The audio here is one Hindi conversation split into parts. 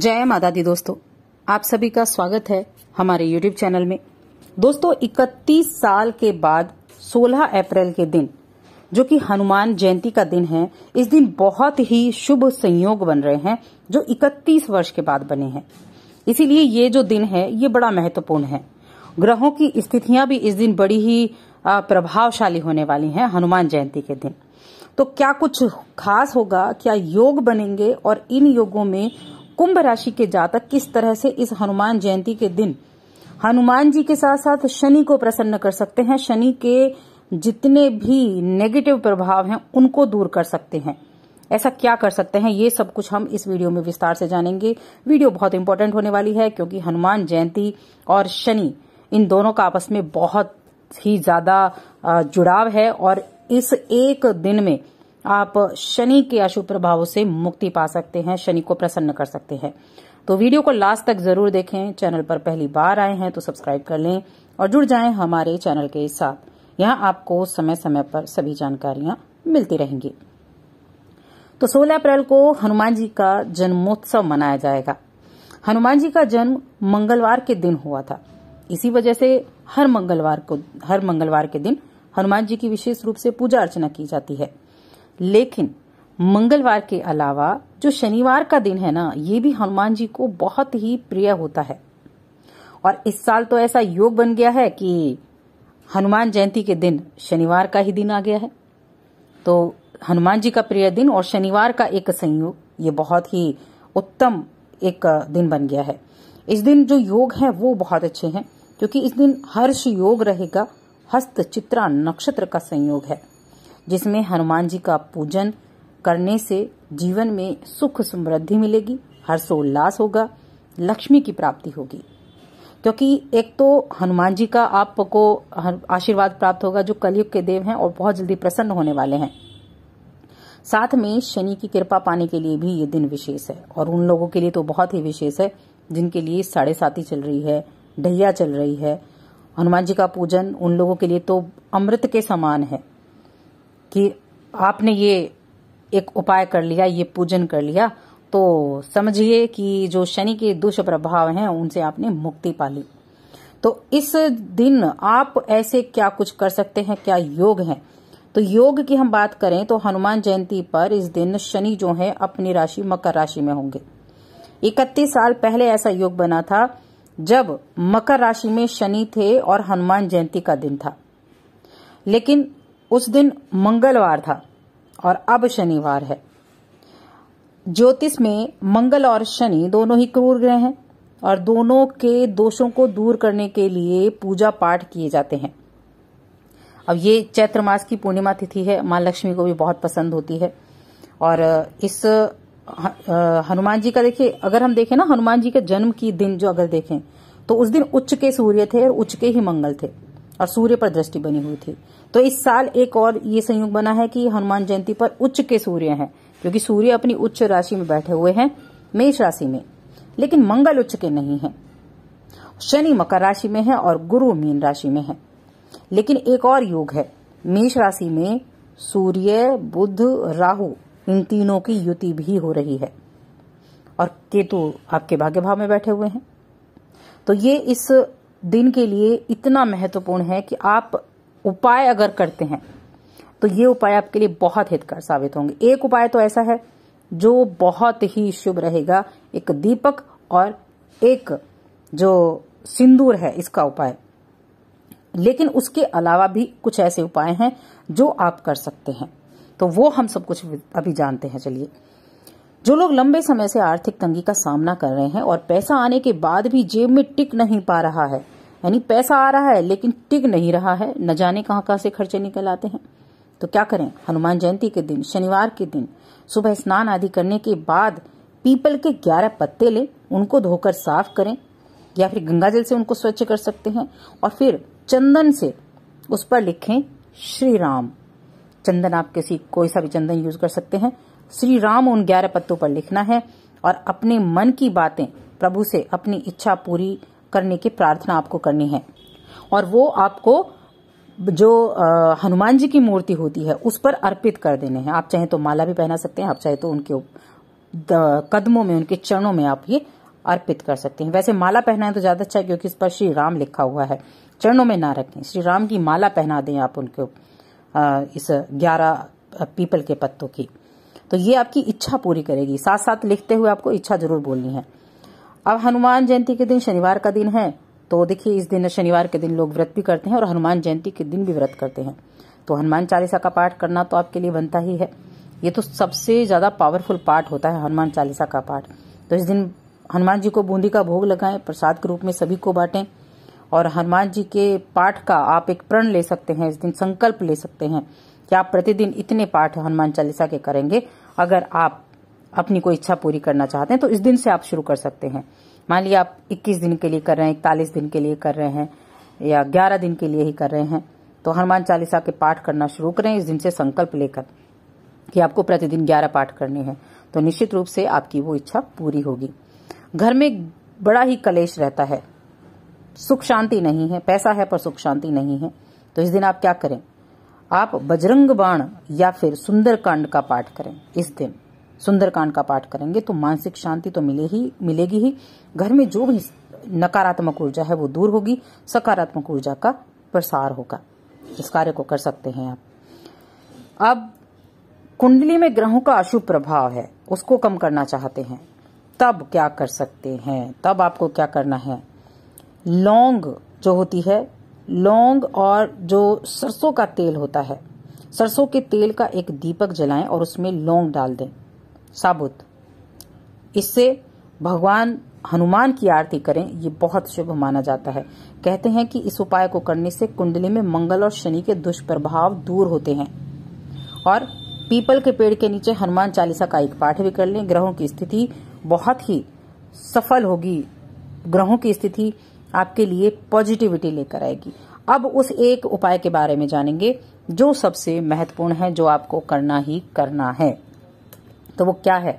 जय माता दी दोस्तों आप सभी का स्वागत है हमारे यूट्यूब चैनल में दोस्तों 31 साल के बाद 16 अप्रैल के दिन जो कि हनुमान जयंती का दिन है इस दिन बहुत ही शुभ संयोग बन रहे हैं जो 31 वर्ष के बाद बने हैं इसीलिए ये जो दिन है ये बड़ा महत्वपूर्ण है ग्रहों की स्थितियां भी इस दिन बड़ी ही प्रभावशाली होने वाली हैं हनुमान जयंती के दिन तो क्या कुछ खास होगा क्या योग बनेंगे और इन योगों में कुंभ राशि के जातक किस तरह से इस हनुमान जयंती के दिन हनुमान जी के साथ साथ शनि को प्रसन्न कर सकते हैं शनि के जितने भी नेगेटिव प्रभाव हैं उनको दूर कर सकते हैं ऐसा क्या कर सकते हैं ये सब कुछ हम इस वीडियो में विस्तार से जानेंगे वीडियो बहुत इंपॉर्टेंट होने वाली है क्योंकि हनुमान जयंती और शनि इन दोनों का आपस में बहुत ही ज्यादा जुड़ाव है और इस एक दिन में आप शनि के अशुभ प्रभावों से मुक्ति पा सकते हैं शनि को प्रसन्न कर सकते हैं तो वीडियो को लास्ट तक जरूर देखें चैनल पर पहली बार आए हैं तो सब्सक्राइब कर लें और जुड़ जाएं हमारे चैनल के साथ यहाँ आपको समय समय पर सभी जानकारियां मिलती रहेंगी तो 16 अप्रैल को हनुमान जी का जन्मोत्सव मनाया जाएगा हनुमान जी का जन्म मंगलवार के दिन हुआ था इसी वजह से हर मंगलवार को हर मंगलवार के दिन हनुमान जी की विशेष रूप से पूजा अर्चना की जाती है लेकिन मंगलवार के अलावा जो शनिवार का दिन है ना ये भी हनुमान जी को बहुत ही प्रिय होता है और इस साल तो ऐसा योग बन गया है कि हनुमान जयंती के दिन शनिवार का ही दिन आ गया है तो हनुमान जी का प्रिय दिन और शनिवार का एक संयोग ये बहुत ही उत्तम एक दिन बन गया है इस दिन जो योग है वो बहुत अच्छे हैं क्योंकि इस दिन हर्ष योग रहेगा हस्त चित्रा नक्षत्र का संयोग है जिसमें हनुमान जी का पूजन करने से जीवन में सुख समृद्धि मिलेगी हर्षोल्लास होगा लक्ष्मी की प्राप्ति होगी क्योंकि एक तो हनुमान जी का आपको आशीर्वाद प्राप्त होगा जो कलयुग के देव हैं और बहुत जल्दी प्रसन्न होने वाले हैं साथ में शनि की कृपा पाने के लिए भी ये दिन विशेष है और उन लोगों के लिए तो बहुत ही विशेष है जिनके लिए साढ़े साथी चल रही है ढैया चल रही है हनुमान जी का पूजन उन लोगों के लिए तो अमृत के समान है कि आपने ये एक उपाय कर लिया ये पूजन कर लिया तो समझिए कि जो शनि के दुष्प्रभाव हैं उनसे आपने मुक्ति पाली तो इस दिन आप ऐसे क्या कुछ कर सकते हैं क्या योग है तो योग की हम बात करें तो हनुमान जयंती पर इस दिन शनि जो है अपनी राशि मकर राशि में होंगे इकतीस साल पहले ऐसा योग बना था जब मकर राशि में शनि थे और हनुमान जयंती का दिन था लेकिन उस दिन मंगलवार था और अब शनिवार है ज्योतिष में मंगल और शनि दोनों ही क्रूर ग्रह हैं और दोनों के दोषों को दूर करने के लिए पूजा पाठ किए जाते हैं अब ये चैत्र मास की पूर्णिमा तिथि है मां लक्ष्मी को भी बहुत पसंद होती है और इस हनुमान जी का देखिए अगर हम देखें ना हनुमान जी के जन्म की दिन जो अगर देखें तो उस दिन उच्च के सूर्य थे और उच्च के ही मंगल थे और सूर्य पर दृष्टि बनी हुई थी तो इस साल एक और ये संयोग बना है कि हनुमान जयंती पर उच्च के सूर्य हैं क्योंकि सूर्य अपनी उच्च राशि में बैठे हुए हैं मेष राशि में लेकिन मंगल उच्च के नहीं है शनि मकर राशि में है और गुरु मीन राशि में है लेकिन एक और योग है मेष राशि में सूर्य बुध राहु इन तीनों की युति भी हो रही है और केतु आपके भाग्य भाव में बैठे हुए हैं तो ये इस दिन के लिए इतना महत्वपूर्ण है कि आप उपाय अगर करते हैं तो ये उपाय आपके लिए बहुत हितकर साबित होंगे एक उपाय तो ऐसा है जो बहुत ही शुभ रहेगा एक दीपक और एक जो सिंदूर है इसका उपाय लेकिन उसके अलावा भी कुछ ऐसे उपाय हैं जो आप कर सकते हैं तो वो हम सब कुछ अभी जानते हैं चलिए जो लोग लंबे समय से आर्थिक तंगी का सामना कर रहे हैं और पैसा आने के बाद भी जेब में टिक नहीं पा रहा है यानी पैसा आ रहा है लेकिन टिक नहीं रहा है न जाने कहां कहां से खर्चे निकल आते हैं तो क्या करें हनुमान जयंती के दिन शनिवार के दिन सुबह स्नान आदि करने के बाद पीपल के ग्यारह पत्ते लें उनको धोकर साफ करें या फिर गंगा जल से उनको स्वच्छ कर सकते हैं और फिर चंदन से उस पर लिखें श्री राम चंदन आप किसी कोई सा भी चंदन यूज कर सकते हैं श्री राम उन ग्यारह पत्तों पर लिखना है और अपने मन की बातें प्रभु से अपनी इच्छा पूरी करने की प्रार्थना आपको करनी है और वो आपको जो हनुमान जी की मूर्ति होती है उस पर अर्पित कर देने हैं आप चाहे तो माला भी पहना सकते हैं आप चाहे तो उनके कदमों में उनके चरणों में आप ये अर्पित कर सकते हैं वैसे माला पहनाएं तो ज्यादा अच्छा है क्योंकि इस पर श्री राम लिखा हुआ है चरणों में ना रखें श्री राम की माला पहना दें आप उनको इस ग्यारह पीपल के पत्तों की तो ये आपकी इच्छा पूरी करेगी साथ साथ लिखते हुए आपको इच्छा जरूर बोलनी है अब हनुमान जयंती के दिन शनिवार का दिन है तो देखिए इस दिन शनिवार के दिन लोग व्रत भी करते हैं और हनुमान जयंती के दिन भी व्रत करते हैं तो हनुमान चालीसा का पाठ करना तो आपके लिए बनता ही है ये तो सबसे ज़्यादा पावरफुल पाठ होता है हनुमान चालीसा का पाठ तो इस दिन हनुमान जी को बूंदी का भोग लगाएं प्रसाद के रूप में सभी को बांटें और हनुमान जी के पाठ का आप एक प्रण ले सकते हैं इस दिन संकल्प ले सकते हैं कि आप प्रतिदिन इतने पाठ हनुमान चालीसा के करेंगे अगर आप अपनी कोई इच्छा पूरी करना चाहते हैं तो इस दिन से आप शुरू कर सकते हैं मान लिया आप 21 दिन के लिए कर रहे हैं इकतालीस दिन के लिए कर रहे हैं या ग्यारह दिन के लिए ही कर रहे हैं तो हनुमान चालीसा के पाठ करना शुरू करें इस दिन से संकल्प लेकर कि आपको प्रतिदिन ग्यारह पाठ करने हैं तो निश्चित रूप से आपकी वो इच्छा पूरी होगी घर में बड़ा ही कलेश रहता है सुख शांति नहीं है पैसा है पर सुख शांति नहीं है तो इस दिन आप क्या करें आप बजरंग बाण या फिर सुंदरकांड का पाठ करें इस दिन सुंदरकांड का पाठ करेंगे तो मानसिक शांति तो मिले ही मिलेगी ही घर में जो भी नकारात्मक ऊर्जा है वो दूर होगी सकारात्मक ऊर्जा का प्रसार होगा इस कार्य को कर सकते हैं आप अब कुंडली में ग्रहों का अशुभ प्रभाव है उसको कम करना चाहते हैं तब क्या कर सकते हैं तब आपको क्या करना है लौंग जो होती है लौंग और जो सरसों का तेल होता है सरसों के तेल का एक दीपक जलाएं और उसमें लौंग डाल दें साबुत इससे भगवान हनुमान की आरती करें ये बहुत शुभ माना जाता है कहते हैं कि इस उपाय को करने से कुंडली में मंगल और शनि के दुष्प्रभाव दूर होते हैं और पीपल के पेड़ के नीचे हनुमान चालीसा का एक पाठ भी कर लें ग्रहों की स्थिति बहुत ही सफल होगी ग्रहों की स्थिति आपके लिए पॉजिटिविटी लेकर आएगी अब उस एक उपाय के बारे में जानेंगे जो सबसे महत्वपूर्ण है जो आपको करना ही करना है तो वो क्या है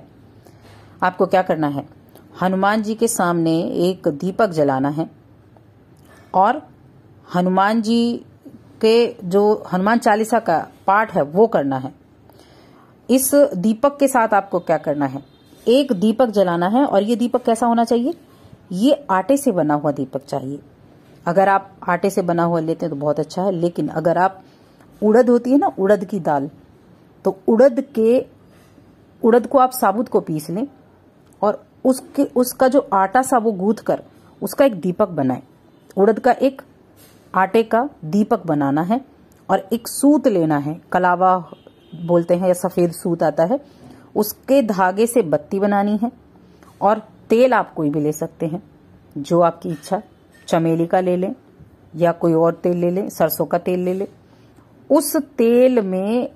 आपको क्या करना है हनुमान जी के सामने एक दीपक जलाना है और हनुमान जी के जो हनुमान चालीसा का पाठ है वो करना है इस दीपक के साथ आपको क्या करना है एक दीपक जलाना है और ये दीपक कैसा होना चाहिए ये आटे से बना हुआ दीपक चाहिए अगर आप आटे से बना हुआ लेते हैं तो बहुत अच्छा है लेकिन अगर आप उड़द होती है ना उड़द की दाल तो उड़द के उड़द को आप साबुत को पीस लें और उसके उसका जो आटा सा वो गूथ कर उसका एक दीपक बनाएं उड़द का एक आटे का दीपक बनाना है और एक सूत लेना है कलावा बोलते हैं या सफ़ेद सूत आता है उसके धागे से बत्ती बनानी है और तेल आप कोई भी ले सकते हैं जो आपकी इच्छा चमेली का ले लें या कोई और तेल ले लें सरसों का तेल ले लें उस तेल में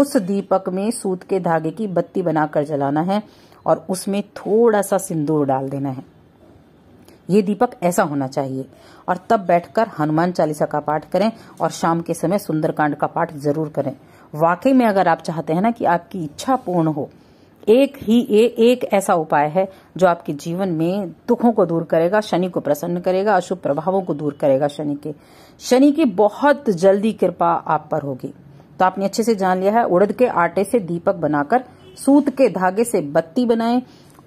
उस दीपक में सूत के धागे की बत्ती बनाकर जलाना है और उसमें थोड़ा सा सिंदूर डाल देना है ये दीपक ऐसा होना चाहिए और तब बैठकर हनुमान चालीसा का पाठ करें और शाम के समय सुंदरकांड का पाठ जरूर करें वाकई में अगर आप चाहते हैं ना कि आपकी इच्छा पूर्ण हो एक ही ये एक ऐसा उपाय है जो आपके जीवन में दुखों को दूर करेगा शनि को प्रसन्न करेगा अशुभ प्रभावों को दूर करेगा शनि के शनि की बहुत जल्दी कृपा आप पर होगी तो आपने अच्छे से जान लिया है उड़द के आटे से दीपक बनाकर सूत के धागे से बत्ती बनाएं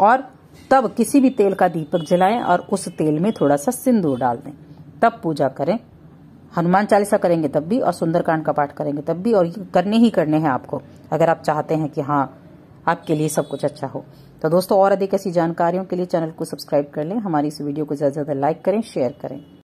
और तब किसी भी तेल का दीपक जलाएं और उस तेल में थोड़ा सा सिंदूर डाल दें तब पूजा करें हनुमान चालीसा करेंगे तब भी और सुंदरकांड का पाठ करेंगे तब भी और ये करने ही करने हैं आपको अगर आप चाहते हैं कि हाँ आपके लिए सब कुछ अच्छा हो तो दोस्तों और अधिक ऐसी जानकारियों के लिए चैनल को सब्सक्राइब कर लें हमारी इस वीडियो को ज़्यादा से ज़्यादा लाइक करें शेयर करें